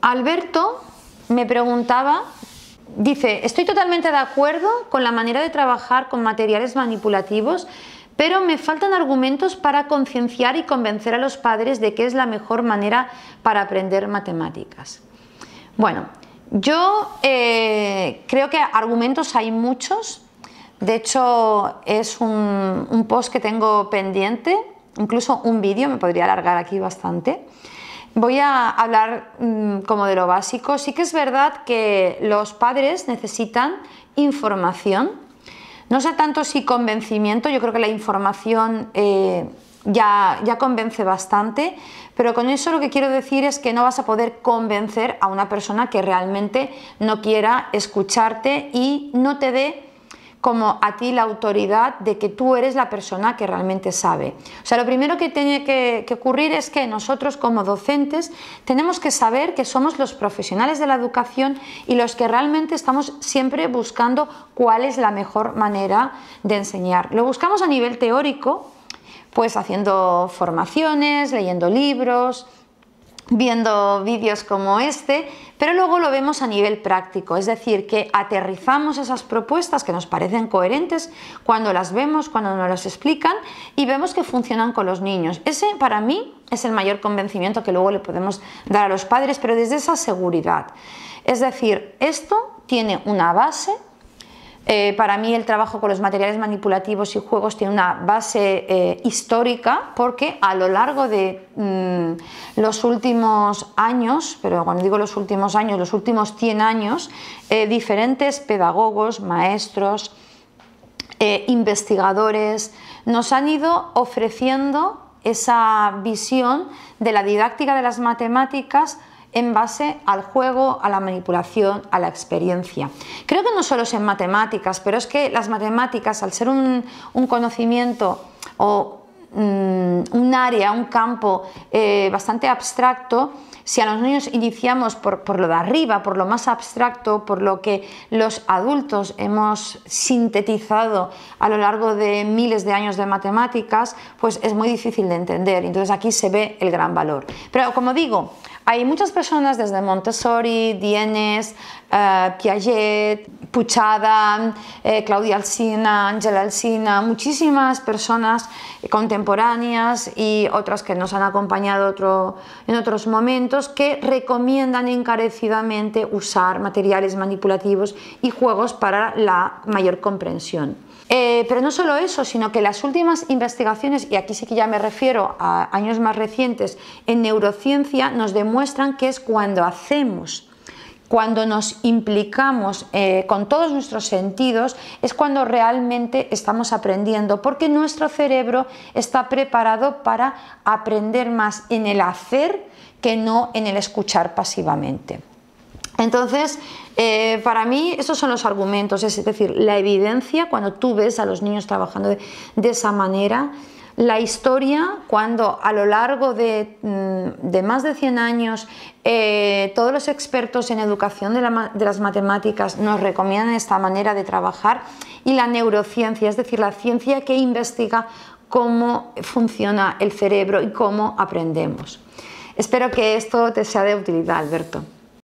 Alberto me preguntaba, dice, estoy totalmente de acuerdo con la manera de trabajar con materiales manipulativos, pero me faltan argumentos para concienciar y convencer a los padres de que es la mejor manera para aprender matemáticas. Bueno, yo eh, creo que argumentos hay muchos, de hecho es un, un post que tengo pendiente, incluso un vídeo, me podría alargar aquí bastante. Voy a hablar mm, como de lo básico. Sí que es verdad que los padres necesitan información, no sé tanto si convencimiento, yo creo que la información eh, ya, ya convence bastante, pero con eso lo que quiero decir es que no vas a poder convencer a una persona que realmente no quiera escucharte y no te dé como a ti la autoridad de que tú eres la persona que realmente sabe. O sea, lo primero que tiene que, ocurrir es que nosotros como docentes tenemos que saber que somos los profesionales de la educación y los que realmente estamos siempre buscando cuál es la mejor manera de enseñar. Lo buscamos a nivel teórico, pues haciendo formaciones, leyendo libros, viendo vídeos como este, pero luego lo vemos a nivel práctico, es decir, que aterrizamos esas propuestas que nos parecen coherentes cuando las vemos, cuando nos las explican y vemos que funcionan con los niños. Ese para mí es el mayor convencimiento que luego le podemos dar a los padres, pero desde esa seguridad. Es decir, esto tiene una base eh, para mí el trabajo con los materiales manipulativos y juegos tiene una base eh, histórica porque a lo largo de mm, los últimos años, pero cuando digo los últimos años, los últimos 100 años, eh, diferentes pedagogos, maestros, investigadores, nos han ido ofreciendo esa visión de la didáctica de las matemáticas en base al juego, a la manipulación, a la experiencia. Creo que no solo es en matemáticas, pero es que las matemáticas, al ser un, conocimiento o mm, un área, un campo eh, bastante abstracto, si a los niños iniciamos por, por, lo de arriba, por lo más abstracto, por lo que los adultos hemos sintetizado a lo largo de miles de años de matemáticas, pues es muy difícil de entender. Entonces aquí se ve el gran valor. Pero como digo, hay muchas personas desde Montessori, Dienes, eh, Piaget, Puchada, eh, Claudia Alsina, Angela Alsina, muchísimas personas contemporáneas y otras que nos han acompañado en otros momentos que recomiendan encarecidamente usar materiales manipulativos y juegos para la mayor comprensión. Eh, pero no solo eso, sino que las últimas investigaciones, y aquí sí que ya me refiero a años más recientes, en neurociencia nos demuestran muestran que es cuando hacemos cuando nos implicamos eh, con todos nuestros sentidos, es cuando realmente estamos aprendiendo, porque nuestro cerebro está preparado para aprender más en el hacer que no en el escuchar pasivamente. Entonces, eh, para mí, esos son los argumentos, es decir, la evidencia, cuando tú ves a los niños trabajando de esa manera, la historia cuando a lo largo de, mm, más de 100 años eh, todos los expertos en educación de, de, las matemáticas nos recomiendan esta manera de trabajar y la neurociencia, es decir, la ciencia que investiga cómo funciona el cerebro y cómo aprendemos. Espero que esto te sea de utilidad, Alberto.